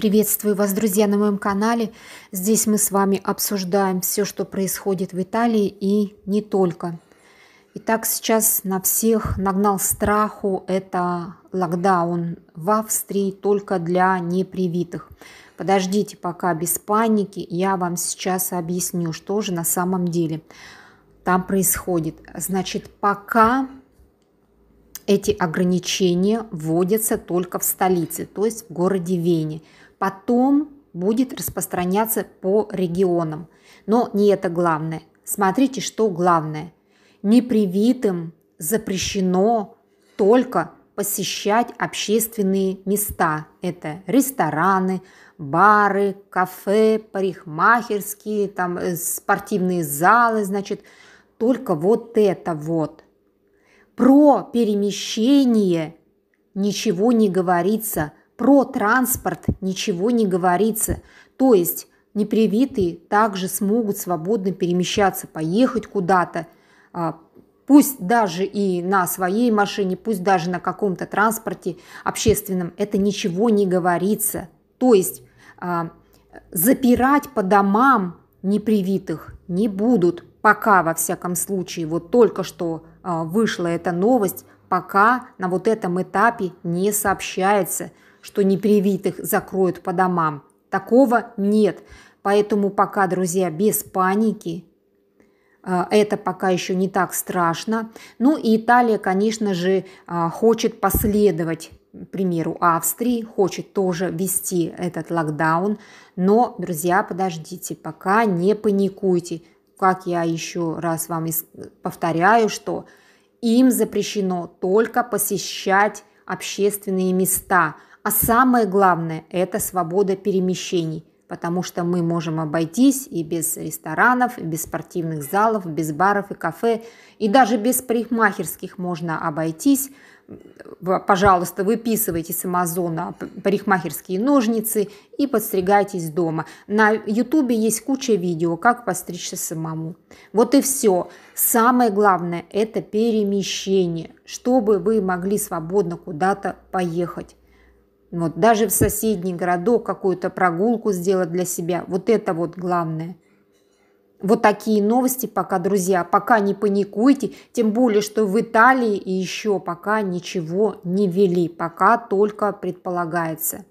Приветствую вас, друзья, на моем канале. Здесь мы с вами обсуждаем все, что происходит в Италии и не только. Итак, сейчас на всех нагнал страху это локдаун в Австрии только для непривитых. Подождите пока без паники, я вам сейчас объясню, что же на самом деле там происходит. Значит, пока эти ограничения вводятся только в столице, то есть в городе Вене потом будет распространяться по регионам. Но не это главное. Смотрите, что главное. Непривитым запрещено только посещать общественные места. Это рестораны, бары, кафе, парикмахерские, там э, спортивные залы, значит, только вот это вот. Про перемещение ничего не говорится – про транспорт ничего не говорится. То есть непривитые также смогут свободно перемещаться, поехать куда-то, а, пусть даже и на своей машине, пусть даже на каком-то транспорте общественном, это ничего не говорится. То есть а, запирать по домам непривитых не будут, пока, во всяком случае, вот только что а, вышла эта новость, пока на вот этом этапе не сообщается – что непривитых закроют по домам. Такого нет. Поэтому пока, друзья, без паники, а, это пока еще не так страшно. Ну и Италия, конечно же, а, хочет последовать примеру Австрии, хочет тоже вести этот локдаун. Но, друзья, подождите, пока не паникуйте. Как я еще раз вам повторяю, что им запрещено только посещать общественные места – а самое главное – это свобода перемещений, потому что мы можем обойтись и без ресторанов, и без спортивных залов, без баров и кафе, и даже без парикмахерских можно обойтись. Пожалуйста, выписывайте с Амазона парикмахерские ножницы и подстригайтесь дома. На Ютубе есть куча видео, как постричься самому. Вот и все. Самое главное – это перемещение, чтобы вы могли свободно куда-то поехать. Вот даже в соседний городок какую-то прогулку сделать для себя. Вот это вот главное. Вот такие новости пока, друзья. Пока не паникуйте. Тем более, что в Италии еще пока ничего не вели. Пока только предполагается.